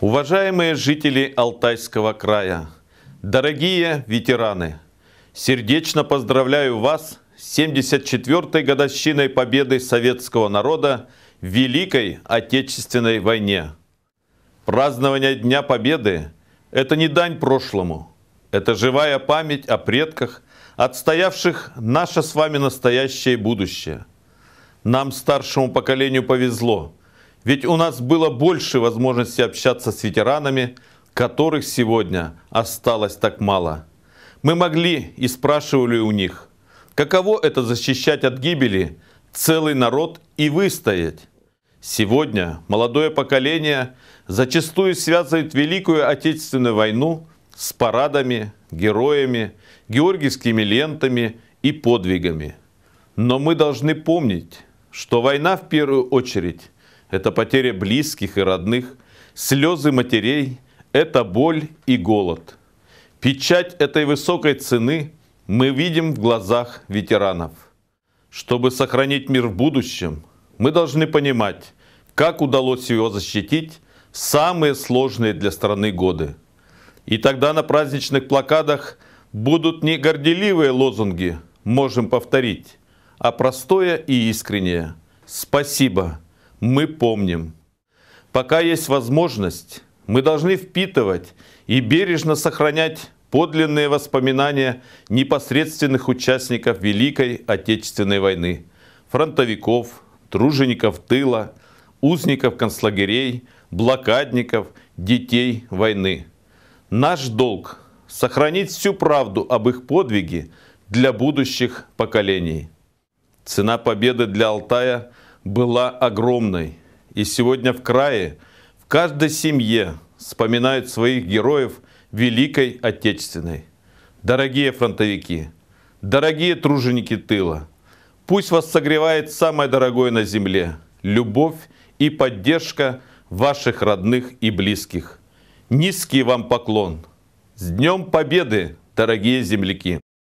Уважаемые жители Алтайского края, дорогие ветераны, сердечно поздравляю вас с 74-й годовщиной победы советского народа в Великой Отечественной войне. Празднование Дня Победы – это не дань прошлому, это живая память о предках, отстоявших наше с вами настоящее будущее. Нам, старшему поколению, повезло – ведь у нас было больше возможностей общаться с ветеранами, которых сегодня осталось так мало. Мы могли и спрашивали у них, каково это защищать от гибели целый народ и выстоять. Сегодня молодое поколение зачастую связывает Великую Отечественную войну с парадами, героями, георгиевскими лентами и подвигами. Но мы должны помнить, что война в первую очередь это потеря близких и родных, слезы матерей, это боль и голод. Печать этой высокой цены мы видим в глазах ветеранов. Чтобы сохранить мир в будущем, мы должны понимать, как удалось его защитить в самые сложные для страны годы. И тогда на праздничных плакатах будут не горделивые лозунги «можем повторить», а простое и искреннее «спасибо» мы помним. Пока есть возможность, мы должны впитывать и бережно сохранять подлинные воспоминания непосредственных участников Великой Отечественной войны, фронтовиков, тружеников тыла, узников концлагерей, блокадников, детей войны. Наш долг – сохранить всю правду об их подвиге для будущих поколений. Цена победы для Алтая – была огромной. И сегодня в крае, в каждой семье вспоминают своих героев Великой Отечественной. Дорогие фронтовики, дорогие труженики тыла, пусть вас согревает самое дорогое на земле – любовь и поддержка ваших родных и близких. Низкий вам поклон! С Днем Победы, дорогие земляки!